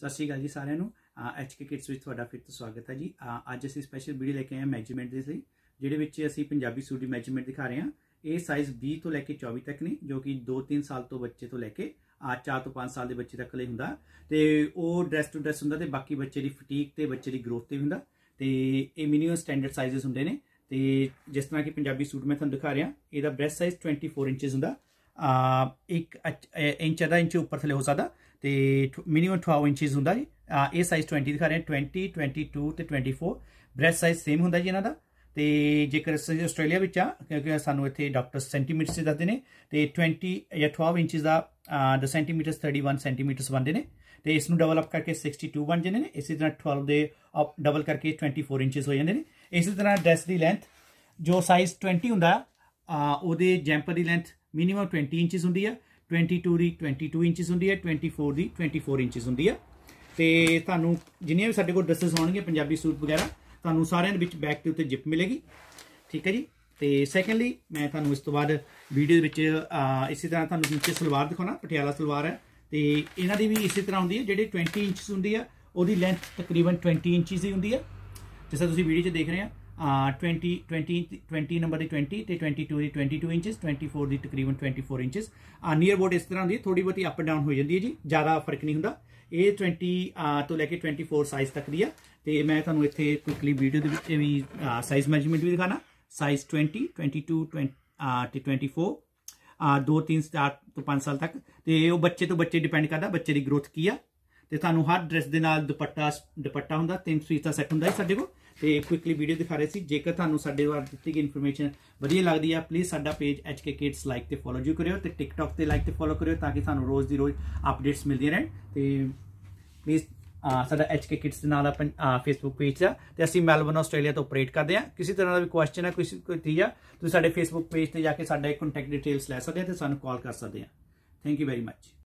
ਸਤਿ ਸ਼੍ਰੀ ਅਕਾਲ ਜੀ ਸਾਰਿਆਂ ਨੂੰ ਐਚਕੇ ਕਿਡਸ ਵਿੱਚ ਤੁਹਾਡਾ ਫਿਰ ਤੋਂ ਸਵਾਗਤ ਹੈ ਜੀ ਅੱਜ ਅਸੀਂ ਸਪੈਸ਼ਲ ਵੀਡੀਓ ਲੈ ਕੇ ਆਏ ਹਾਂ ਮੈਜਰਮੈਂਟ ਦੇ ਲਈ ਜਿਹਦੇ ਵਿੱਚ ਅਸੀਂ ਪੰਜਾਬੀ ਸੂਟ ਦੀ ਮੈਜਰਮੈਂਟ ਦਿਖਾ ਰਹੇ ਹਾਂ ਇਹ ਸਾਈਜ਼ 20 ਤੋਂ ਲੈ ਕੇ 24 ਤੱਕ ਨੇ ਜੋ ਕਿ 2-3 ਸਾਲ ਤੋਂ ਬੱਚੇ ਤੋਂ ਲੈ ਕੇ 4 ਤੋਂ 5 ਸਾਲ ਦੇ ਬੱਚੇ ਤੱਕ ਲਈ ਹੁੰਦਾ ਤੇ ਉਹ ਡਰੈਸ ਟੂ ਡਰੈਸ ਹੁੰਦਾ ਤੇ ਬਾਕੀ ਬੱਚੇ ਦੀ ਫਟੀਕ ਤੇ ਬੱਚੇ ਦੀ ਗਰੋਥ ਤੇ ਹੁੰਦਾ ਤੇ ਇਹ ਮਿਨੀਮਮ ਸਟੈਂਡਰਡ ਸਾਈਜ਼ਸ ਹੁੰਦੇ ਨੇ ਤੇ ਜਿਸ ਤਰ੍ਹਾਂ ਕਿ ਪੰਜਾਬੀ ਸੂਟ ਮੈਂ ਤੁਹਾਨੂੰ ਦਿਖਾ ਰਿਹਾ ਇਹਦਾ ਬ੍ਰੈਸਟ ਸਾਈਜ਼ 24 ਇੰਚਸ ਹੁੰਦਾ ਇੱਕ ਇੰਚ ਦਾ ਇੰਚ ਉੱਪਰ ਥੱਲੇ ਹੋ ਸਕਦਾ ਤੇ ਮਿਨੀਮਮ 12 ਇੰਚਸ ਹੁੰਦਾ ਜੀ ਇਹ ਸਾਈਜ਼ 20 ਦਿਖਾ ਰਹੇ 20 22 ਤੇ 24 ਬ੍ਰੈਸਟ ਸਾਈਜ਼ ਸੇਮ ਹੁੰਦਾ ਜੀ ਇਹਨਾਂ ਦਾ ਤੇ ਜੇਕਰ ਆਸਟ੍ਰੇਲੀਆ ਵਿੱਚ ਆ ਕਿਉਂਕਿ ਸਾਨੂੰ ਇੱਥੇ ਡਾਕਟਰ ਸੈਂਟੀਮੀਟਰ ਦੱਸਦੇ ਨੇ ਤੇ 20 ਜਾਂ 12 ਇੰਚਸ ਦਾ ਦ ਸੈਂਟੀਮੀਟਰਸ 31 ਸੈਂਟੀਮੀਟਰਸ ਬਣਦੇ ਨੇ ਤੇ ਇਸ ਨੂੰ ਡਬਲ ਅਪ ਕਰਕੇ 62 ਬਣ ਜਾਂਦੇ ਨੇ ਇਸੇ ਤਰ੍ਹਾਂ 12 ਦੇ ਡਬਲ ਕਰਕੇ 24 ਇੰਚਸ ਹੋ ਜਾਂਦੇ ਨੇ ਇਸੇ ਤਰ੍ਹਾਂ ਡਰੈਸ ਦੀ ਲੈਂਥ ਜੋ ਸਾਈਜ਼ 20 ਹੁੰਦਾ ਆ ਉਹਦੇ ਜੈਂਪਰ ਦੀ ਲੈਂਥ ਮਿਨੀਮਮ 20 ਇੰਚਸ ਹੁੰਦੀ ਆ 22 ਦੀ 22 ਇੰਚਸ ਹੁੰਦੀ ਆ 24 ਦੀ 24 ਇੰਚਸ ਹੁੰਦੀ ਆ ਤੇ ਤੁਹਾਨੂੰ ਜਿੰਨੀਆਂ ਵੀ ਸਾਡੇ ਕੋਲ ਡਰੈਸਸ ਹੋਣਗੀਆਂ ਪੰਜਾਬੀ ਸੂਟ ਵਗੈਰਾ ਤੁਹਾਨੂੰ ਸਾਰਿਆਂ ਦੇ ਵਿੱਚ ਬੈਕ ਦੇ ਉੱਤੇ ਜਿਪ ਮਿਲੇਗੀ ਠੀਕ ਹੈ ਜੀ ਤੇ ਸੈਕੰਡਲੀ ਮੈਂ ਤੁਹਾਨੂੰ ਇਸ ਤੋਂ ਬਾਅਦ ਵੀਡੀਓ ਦੇ ਵਿੱਚ ਇਸੇ ਤਰ੍ਹਾਂ ਤੁਹਾਨੂੰ ਨੀਚੇ ਸਲਵਾਰ ਦਿਖਾਉਣਾ ਪਟਿਆਲਾ ਸਲਵਾਰ ਹੈ ਤੇ ਇਹਨਾਂ ਦੀ ਵੀ ਇਸੇ ਤਰ੍ਹਾਂ ਹੁੰਦੀ ਹੈ ਜਿਹੜੇ 20 ਇੰਚਸ ਹੁੰਦੀ ਆ ਉਹਦੀ ਲੈਂਥ ਤਕਰੀਬਨ 20 ਇੰਚਸ ਹੀ ਹੁੰਦੀ ਆ ਜਿਵੇਂ ਤੁਸੀਂ ਵੀਡੀਓ 'ਚ ਦੇਖ ਰਹੇ ਆ 20 20 20 ਨੰਬਰ ਦੀ 20 ਤੇ 22 ਦੀ 22 ਇੰਚਸ 24 ਦੀ ਤਕਰੀਬਨ 24 ਇੰਚਸ ਨੀਅਰ ਬੋਰਡ ਇਸ ਤਰ੍ਹਾਂ ਦੀ ਥੋੜੀ ਬਹੁਤੀ ਅਪ ਡਾਊਨ ਹੋ ਜਾਂਦੀ ਹੈ ਜੀ ਜ਼ਿਆਦਾ ਫਰਕ ਨਹੀਂ ਹੁੰਦਾ ਇਹ 20 ਤੋਂ ਲੈ ਕੇ 24 ਸਾਈਜ਼ ਤੱਕ ਦੀ ਆ ਤੇ ਮੈਂ ਤੁਹਾਨੂੰ ਇੱਥੇ ਕੁਇਕਲੀ ਵੀਡੀਓ ਦੇ ਵਿੱਚ ਵੀ ਸਾਈਜ਼ ਮੈਜਰਮੈਂਟ ਵੀ ਦਿਖਾਣਾ ਸਾਈਜ਼ 20 22 20 ਤੇ 24 ਦੋ ਤਿੰਨ ਸਟਾਰ ਤੋਂ 5 ਸਾਲ ਤੱਕ ਤੇ ਉਹ ਬੱਚੇ ਤੋਂ ਬੱਚੇ ਡਿਪੈਂਡ ਕਰਦਾ ਬੱਚੇ ਦੀ ਗਰੋਥ ਕੀ ਆ ਤੇ ਤੁਹਾਨੂੰ ਹਰ ਡਰੈਸ ਦੇ ਨਾਲ ਦੁਪੱਟਾ ਦੁਪੱਟਾ ਹੁੰਦਾ ਤਿੰਨ ਸੂਈ ਦਾ ਸੈੱਟ ਹੁੰਦਾ ਹੈ ਸਾਡੇ ਕੋਲ ਤੇ ਕੁਇਕਲੀ ਵੀਡੀਓ ਦਿਖਾ ਰਹੇ ਸੀ ਜੇਕਰ ਤੁਹਾਨੂੰ ਸਾਡੇ ਵੱਲ ਦਿੱਤੀ ਗਈ ਇਨਫੋਰਮੇਸ਼ਨ ਵਧੀਆ ਲੱਗਦੀ ਹੈ ਪਲੀਜ਼ ਸਾਡਾ ਪੇਜ HK Kids ਲਾਈਕ ਤੇ ਫੋਲੋ ਜੀ ਕਰਿਓ ਤੇ TikTok ਤੇ ਲਾਈਕ ਤੇ ਫੋਲੋ ਕਰਿਓ ਤਾਂ ਕਿ ਸਾਨੂੰ ਰੋਜ਼ ਦੀ ਰੋਜ਼ ਅਪਡੇਟਸ ਮਿਲਦੀਆਂ ਰਹਿਣ ਤੇ ਪਲੀਜ਼ ਸਾਡਾ HK Kids ਦੇ ਨਾਲ ਆਪਣ ਫੇਸਬੁੱਕ ਪੇਜ ਦਾ ਤੇ ਅਸੀਂ ਮੈਲਬਨ ਆਸਟ੍ਰੇਲੀਆ ਤੋਂ ਆਪਰੇਟ ਕਰਦੇ ਆ ਕਿਸੇ ਤਰ੍ਹਾਂ ਦਾ ਵੀ ਕੁਐਸਚਨ ਹੈ ਕੋਈ ਕੋਈ ਤੀਆ ਤੁਸੀਂ ਸਾਡੇ ਫੇਸਬੁੱਕ ਪੇਜ ਤੇ ਜਾ ਕੇ ਸਾਡਾ ਕੰਟੈਕਟ ਡਿਟੇਲਸ ਲੈ ਸਕਦੇ ਆ ਤੇ ਸਾਨੂੰ ਕਾਲ ਕਰ ਸਕਦੇ ਆ ਥੈਂਕ ਯੂ ਵੈਰੀ ਮੱਚ